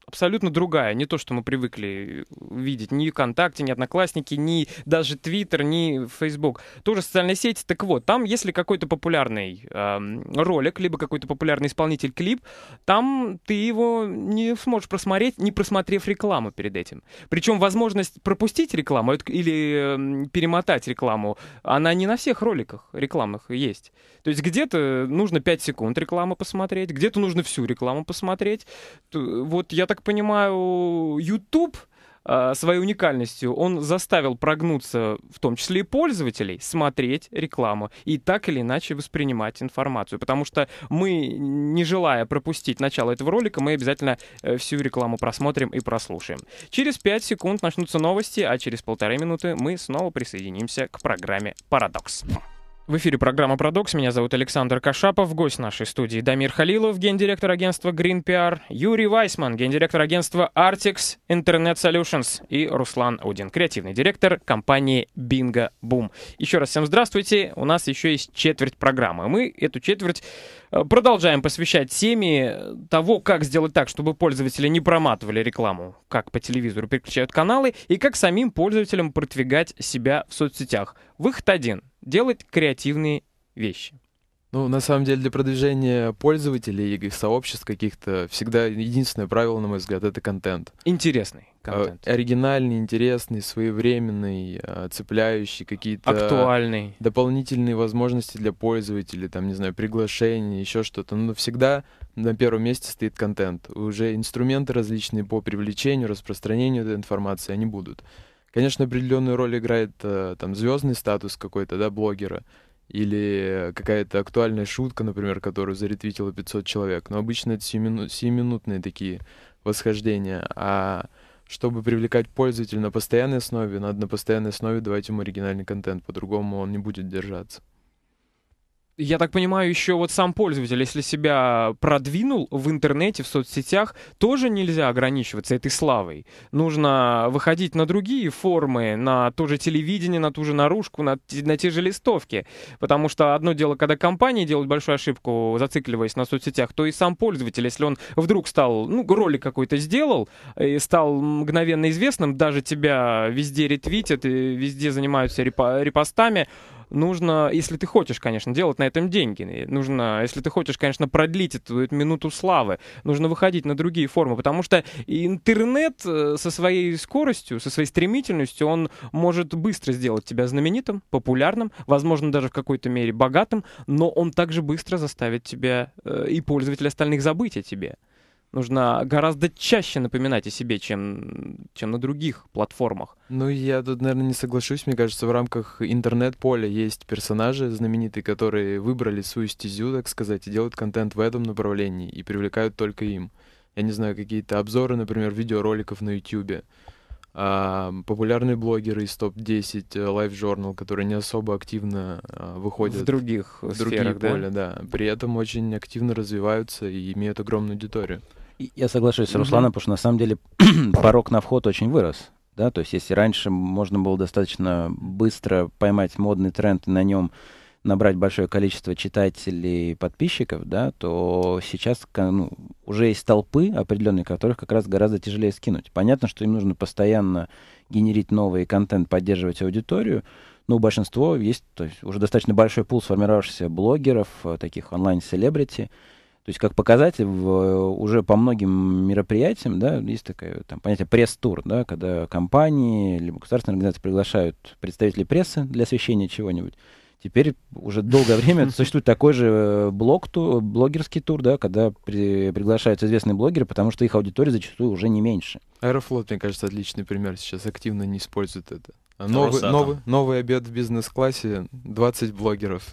абсолютно другая, не то, что мы привыкли э, видеть ни ВКонтакте, ни Одноклассники, ни даже Твиттер, ни Фейсбук. Тоже социальные сети. Так вот, там, если какой-то популярный э, ролик, либо какой-то популярный исполнитель клип, там ты его не сможешь просмотреть, не просмотрев рекламу перед этим. Причем возможность пропустить рекламу или э, перемотать рекламу, она не на всех роликах рекламных есть. То есть где-то нужно 5 секунд рекламы посмотреть, где-то нужно всю рекламу посмотреть. Вот я так понимаю, YouTube а, своей уникальностью он заставил прогнуться в том числе и пользователей смотреть рекламу и так или иначе воспринимать информацию. Потому что мы, не желая пропустить начало этого ролика, мы обязательно э, всю рекламу просмотрим и прослушаем. Через 5 секунд начнутся новости, а через полторы минуты мы снова присоединимся к программе «Парадокс». В эфире программа «Продокс». Меня зовут Александр Кашапов. Гость нашей студии Дамир Халилов, гендиректор агентства Green PR, Юрий Вайсман, гендиректор агентства Artix Internet Solutions и Руслан Удин, креативный директор компании Bingo Boom. Еще раз всем здравствуйте. У нас еще есть четверть программы. Мы эту четверть э, продолжаем посвящать теме того, как сделать так, чтобы пользователи не проматывали рекламу, как по телевизору переключают каналы и как самим пользователям продвигать себя в соцсетях. Выход один — делать креативные вещи. Ну, на самом деле, для продвижения пользователей и сообществ каких-то всегда единственное правило, на мой взгляд, это контент. Интересный э, контент. Э, оригинальный, интересный, своевременный, э, цепляющий какие-то... Актуальный. Дополнительные возможности для пользователей, там, не знаю, приглашения, еще что-то. Но всегда на первом месте стоит контент. Уже инструменты различные по привлечению, распространению этой информации, они будут. Конечно, определенную роль играет э, там звездный статус какой-то, да, блогера, или какая-то актуальная шутка, например, которую заретвитило 500 человек. Но обычно это сиюминутные такие восхождения. А чтобы привлекать пользователя на постоянной основе, надо на постоянной основе давать ему оригинальный контент, по-другому он не будет держаться я так понимаю, еще вот сам пользователь, если себя продвинул в интернете, в соцсетях, тоже нельзя ограничиваться этой славой. Нужно выходить на другие формы, на то же телевидение, на ту же наружку, на, на те же листовки. Потому что одно дело, когда компания делает большую ошибку, зацикливаясь на соцсетях, то и сам пользователь, если он вдруг стал, ну, ролик какой-то сделал, э, и стал мгновенно известным, даже тебя везде ретвитят, и везде занимаются репо репостами, нужно, если ты хочешь, конечно, делать на этом деньги, нужно, если ты хочешь, конечно, продлить эту, эту минуту славы, нужно выходить на другие формы, потому что интернет э, со своей скоростью, со своей стремительностью, он может быстро сделать тебя знаменитым, популярным, возможно, даже в какой-то мере богатым, но он также быстро заставит тебя э, и пользователей остальных забыть о тебе нужно гораздо чаще напоминать о себе, чем, чем на других платформах. Ну, я тут, наверное, не соглашусь. Мне кажется, в рамках интернет-поля есть персонажи знаменитые, которые выбрали свою стезю, так сказать, и делают контент в этом направлении и привлекают только им. Я не знаю, какие-то обзоры, например, видеороликов на YouTube. А, популярные блогеры из топ-10 э, Life Journal, которые не особо активно а, выходят в других в другие сферах, поля, да? да. При этом очень активно развиваются и имеют огромную аудиторию. Я соглашусь с Русланом, угу. потому что на самом деле [clears throat] порог на вход очень вырос. Да, то есть если раньше можно было достаточно быстро поймать модный тренд и на нем набрать большое количество читателей, и подписчиков, да, то сейчас ну, уже есть толпы определенные, которых как раз гораздо тяжелее скинуть. Понятно, что им нужно постоянно генерить новый контент, поддерживать аудиторию, но у большинства есть то есть, уже достаточно большой пул сформировавшихся блогеров, э, таких онлайн-селебрити, то есть, как показатель, э, уже по многим мероприятиям, да, есть такое там, понятие пресс-тур, да, когда компании либо государственные организации приглашают представителей прессы для освещения чего-нибудь. Теперь уже долгое время [laughs] существует такой же э, блог, ту, блогерский тур, да, когда при, приглашаются известные блогеры, потому что их аудитория зачастую уже не меньше. Аэрофлот, мне кажется, отличный пример. Сейчас активно не использует это. А новый, новый, новый обед в бизнес-классе, 20 блогеров.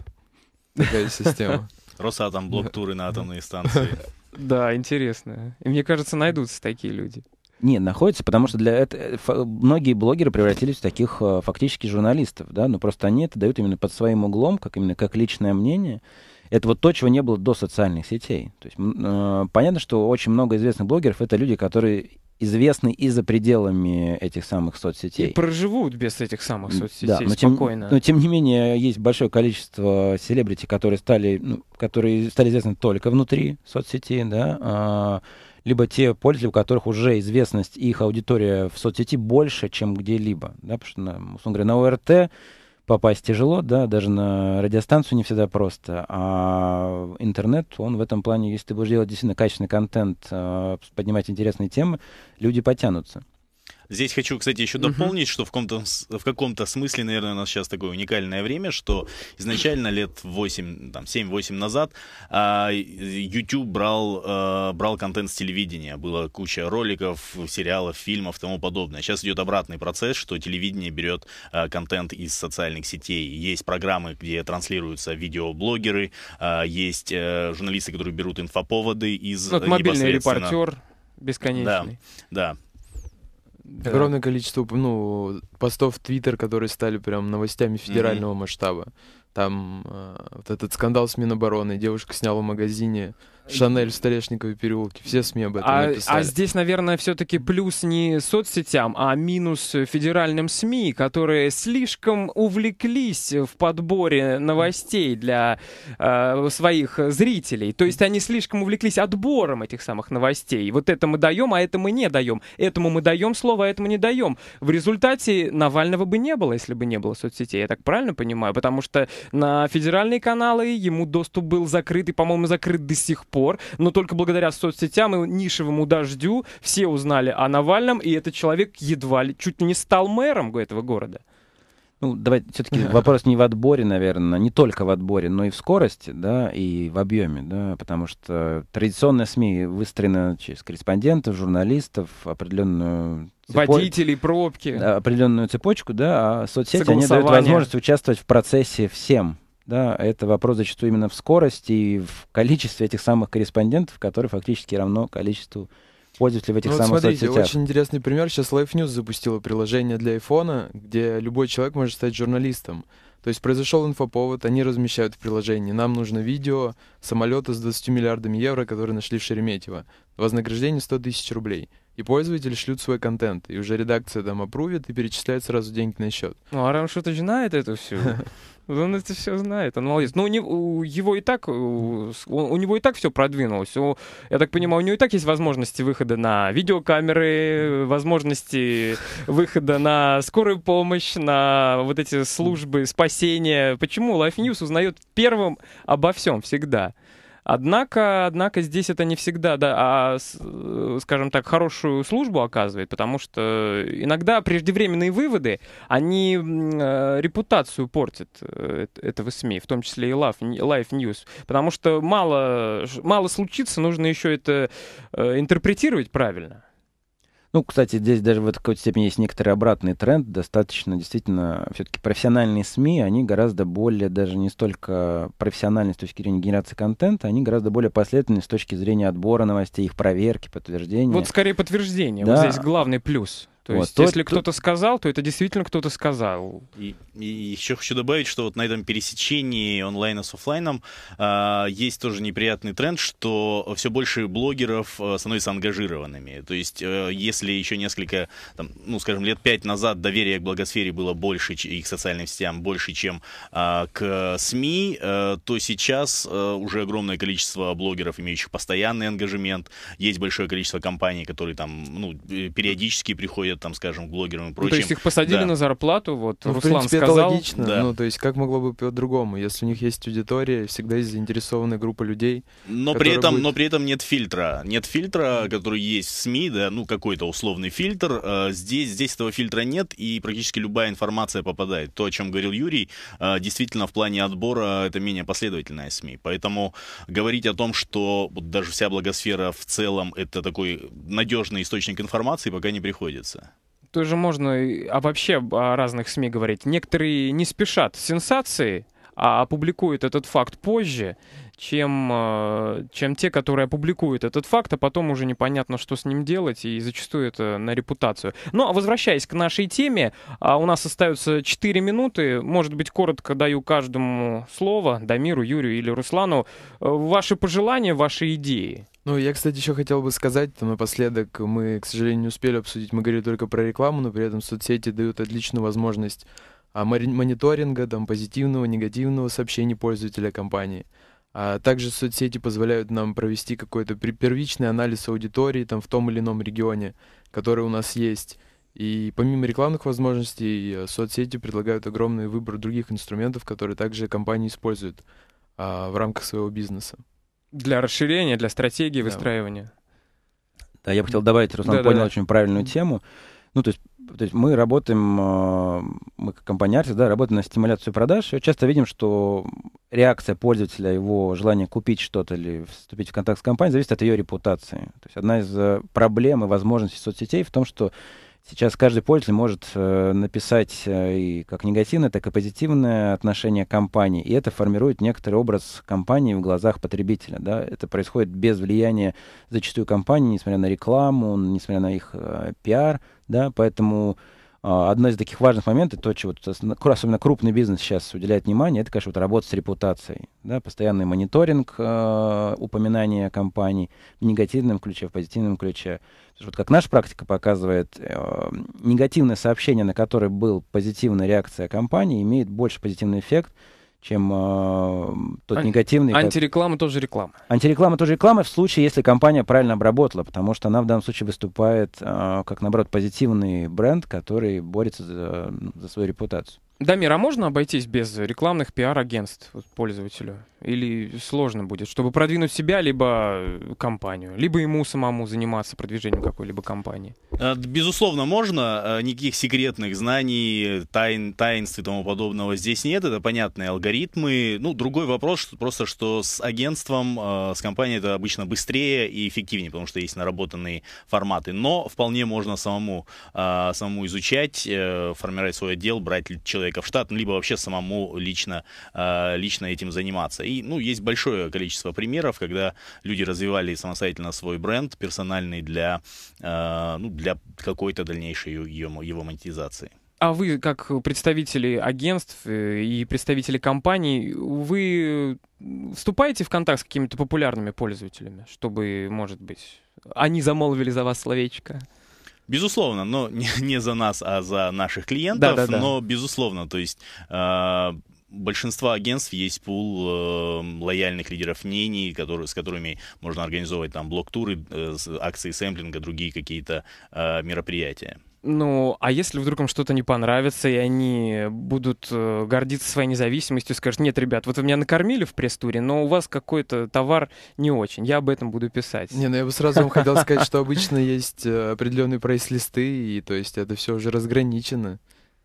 Такая [laughs] система. Росатом блок-туры на атомные станции. [laughs] Да, интересно. И мне кажется, найдутся такие люди. Не, находятся, потому что для этого э, многие блогеры превратились в таких э, фактически журналистов, да, но просто они это дают именно под своим углом, как именно как личное мнение. Это вот то, чего не было до социальных сетей. То есть, э, понятно, что очень много известных блогеров — это люди, которые известны и за пределами этих самых соцсетей. И проживут без этих самых соцсетей да, но спокойно. но тем не менее, есть большое количество селебрити, которые стали, ну, которые стали известны только внутри соцсетей, да, а, либо те пользователи, у которых уже известность их аудитория в соцсети больше, чем где-либо. Да, потому что, ну, условно говоря, на ОРТ попасть тяжело, да, даже на радиостанцию не всегда просто, а интернет, он в этом плане, если ты будешь делать действительно качественный контент, а, поднимать интересные темы, люди потянутся. Здесь хочу, кстати, еще дополнить, uh что в каком-то, в каком-то смысле, наверное, у нас сейчас такое уникальное время, что изначально лет 8, там, 7-8 назад а, YouTube брал, э, брал контент с телевидения. было куча роликов, сериалов, фильмов тому подобное. Сейчас идет обратный процесс, что телевидение берет э, контент из социальных сетей. Есть программы, где транслируются видеоблогеры, э, есть журналисты, которые берут инфоповоды из... Вот ну, мобильный репортер бесконечный. Да, да. Огромное количество ну, постов в Твиттер, которые стали прям новостями федерального mm-hmm. масштаба. Там э, вот этот скандал с Минобороны, девушка сняла в магазине Шанель в Столешниковой переулке. Все СМИ об этом а, написали. А здесь, наверное, все-таки плюс не соцсетям, а минус федеральным СМИ, которые слишком увлеклись в подборе новостей для э, своих зрителей. То есть они слишком увлеклись отбором этих самых новостей. Вот это мы даем, а это мы не даем. Этому мы даем слово, а этому не даем. В результате Навального бы не было, если бы не было соцсетей. Я так правильно понимаю? Потому что на федеральные каналы, ему доступ был закрыт, и, по-моему, закрыт до сих пор, но только благодаря соцсетям и нишевому дождю все узнали о Навальном, и этот человек едва ли, чуть ли не стал мэром этого города. Ну, давай все-таки [laughs] вопрос не в отборе, наверное, не только в отборе, но и в скорости, да, и в объеме, да, потому что традиционная СМИ выстроена через корреспондентов, журналистов, определенную цепо... водителей, пробки, определенную цепочку, да, а соцсети они дают возможность участвовать в процессе всем, да, это вопрос зачастую именно в скорости и в количестве этих самых корреспондентов, которые фактически равно количеству пользователей в этих ну, самых вот смотрите, соцсетях. очень интересный пример. Сейчас Life News запустила приложение для айфона, где любой человек может стать журналистом. То есть произошел инфоповод, они размещают в приложении. Нам нужно видео самолета с 20 миллиардами евро, которые нашли в Шереметьево. Вознаграждение 100 тысяч рублей и пользователи шлют свой контент, и уже редакция там опрувит и перечисляет сразу деньги на счет. Ну, а что знает это все. [laughs] Он это все знает, он молодец. Но ну, у него, и так, у, него и так все продвинулось. я так понимаю, у него и так есть возможности выхода на видеокамеры, возможности выхода на скорую помощь, на вот эти службы спасения. Почему Life News узнает первым обо всем всегда? Однако, однако здесь это не всегда, да, а, э, скажем так, хорошую службу оказывает, потому что иногда преждевременные выводы, они э, репутацию портят э, этого СМИ, в том числе и Life News, потому что мало, мало случится, нужно еще это интерпретировать правильно. Ну, кстати, здесь даже в какой-то степени есть некоторый обратный тренд. Достаточно действительно все-таки профессиональные СМИ, они гораздо более даже не столько профессиональны с точки зрения генерации контента, они гораздо более последовательны с точки зрения отбора новостей, их проверки, подтверждения. Вот скорее подтверждение. Да. Вот здесь главный плюс. То вот, есть, то, если то... кто-то сказал, то это действительно кто-то сказал. И, и еще хочу добавить, что вот на этом пересечении онлайна с офлайном э, есть тоже неприятный тренд, что все больше блогеров э, становятся ангажированными. То есть, э, если еще несколько, там, ну, скажем, лет пять назад доверие к благосфере было больше, и к социальным сетям больше, чем э, к СМИ, э, то сейчас э, уже огромное количество блогеров, имеющих постоянный ангажемент, есть большое количество компаний, которые там, ну, э, периодически приходят лет, там, скажем, блогерам и прочим. Ну, то есть их посадили да. на зарплату, вот ну, Руслан в принципе, сказал. Это логично. Да. Ну, то есть как могло бы по-другому, если у них есть аудитория, всегда есть заинтересованная группа людей. Но при этом, будет... но при этом нет фильтра, нет фильтра, который есть в СМИ, да, ну какой-то условный фильтр. Э, здесь здесь этого фильтра нет и практически любая информация попадает. То, о чем говорил Юрий, э, действительно в плане отбора это менее последовательная СМИ, поэтому говорить о том, что вот даже вся благосфера в целом это такой надежный источник информации, пока не приходится тоже можно а вообще о разных СМИ говорить. Некоторые не спешат сенсации, а опубликуют этот факт позже, чем, э, чем те, которые опубликуют этот факт, а потом уже непонятно, что с ним делать, и зачастую это на репутацию. Но ну, а возвращаясь к нашей теме, а у нас остаются 4 минуты, может быть, коротко даю каждому слово, Дамиру, Юрию или Руслану, э, ваши пожелания, ваши идеи. Ну, я, кстати, еще хотел бы сказать, там, напоследок, мы, к сожалению, не успели обсудить, мы говорили только про рекламу, но при этом соцсети дают отличную возможность а, мониторинга, там, позитивного, негативного сообщений пользователя компании. А также соцсети позволяют нам провести какой-то первичный анализ аудитории там, в том или ином регионе, который у нас есть. И помимо рекламных возможностей, э, соцсети предлагают огромный выбор других инструментов, которые также компания использует а, в рамках своего бизнеса. Для расширения, для стратегии выстраивания. Да, я бы хотел добавить, Руслан да, понял да, да. очень правильную тему. Ну, то есть, то есть мы работаем, э, мы как компания Artis, да, работаем на стимуляцию продаж, и часто видим, что реакция пользователя, его желание купить что-то или вступить в контакт с компанией зависит от ее репутации. То есть одна из э, проблем и возможностей соцсетей в том, что Сейчас каждый пользователь может э, написать э, и как негативное, так и позитивное отношение к компании, и это формирует некоторый образ компании в глазах потребителя. Да? Это происходит без влияния зачастую компании, несмотря на рекламу, несмотря на их э, пиар, да, поэтому а, одно из таких важных моментов, то, чего особенно крупный бизнес сейчас уделяет внимание, это, конечно, вот работа с репутацией. Да, постоянный мониторинг, э, упоминание компаний в негативном ключе, в позитивном ключе. вот как наша практика показывает, э, негативное сообщение, на которое был позитивная реакция компании, имеет больше позитивный эффект, чем э, тот Ан- негативный. Антиреклама как... тоже реклама. Антиреклама тоже реклама в случае, если компания правильно обработала, потому что она в данном случае выступает э, как, наоборот, позитивный бренд, который борется за, э, за свою репутацию. Дамир, а можно обойтись без рекламных пиар-агентств пользователю? Или сложно будет, чтобы продвинуть себя, либо э, компанию, либо ему самому заниматься продвижением какой-либо компании? Э, безусловно, можно. Э, никаких секретных знаний, тайн, таинств и тому подобного здесь нет. Это понятные алгоритмы. Ну, другой вопрос что, просто, что с агентством, с компанией это обычно быстрее и эффективнее, потому что есть наработанные форматы. Но вполне можно самому, самому изучать, формировать свой отдел, брать человека человека в штат, либо вообще самому лично, а, лично этим заниматься. И, ну, есть большое количество примеров, когда люди развивали самостоятельно свой бренд персональный для, а, ну, для какой-то дальнейшей его, его монетизации. А вы, как представители агентств э, и представители компаний, вы вступаете в контакт с какими-то популярными пользователями, чтобы, может быть, они замолвили за вас словечко? Безусловно, но не, [laughs] не за нас, а за наших клиентов. Да, да, да. Но безусловно, то есть а, большинство агентств есть пул э, лояльных лидеров мнений, которые, с которыми можно организовывать там блок-туры, э, акции сэмплинга, другие какие-то э, мероприятия. Ну, а если вдруг им что-то не понравится, и они будут э, гордиться своей независимостью, скажут, нет, ребят, вот вы меня накормили в пресс-туре, но у вас какой-то товар не очень, я об этом буду писать. Не, ну я бы сразу вам хотел сказать, что обычно есть э, определенные прайс-листы, и то есть это все уже разграничено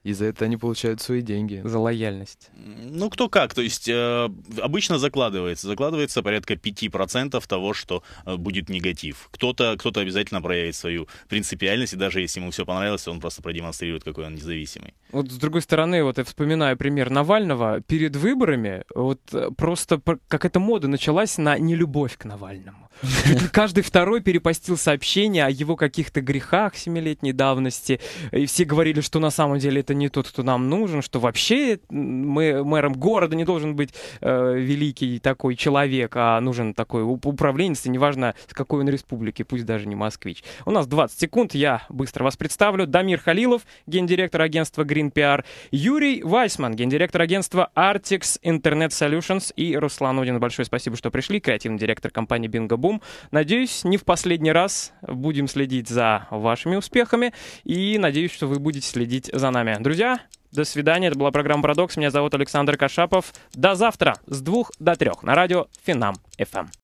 и за это они получают свои деньги. За лояльность. Ну, кто как. То есть э, обычно закладывается. Закладывается порядка 5% того, что э, будет негатив. Кто-то кто обязательно проявит свою принципиальность, и даже если ему все понравилось, он просто продемонстрирует, какой он независимый. Вот с другой стороны, вот я вспоминаю пример Навального. Перед выборами вот э, просто как эта мода началась на нелюбовь к Навальному. Каждый второй перепостил сообщение о его каких-то грехах семилетней давности. И все говорили, что на самом деле это это не тот, кто нам нужен, что вообще мы, мэром города не должен быть э, великий такой человек, а нужен такой управленец, и неважно, с какой он республики, пусть даже не москвич. У нас 20 секунд, я быстро вас представлю. Дамир Халилов, гендиректор агентства Green PR, Юрий Вайсман, гендиректор агентства Artix Internet Solutions и Руслан Один. Большое спасибо, что пришли, креативный директор компании Bingo Boom. Надеюсь, не в последний раз будем следить за вашими успехами и надеюсь, что вы будете следить за нами. Друзья, до свидания. Это была программа «Парадокс». Меня зовут Александр Кашапов. До завтра с двух до трех на радио Финам FM.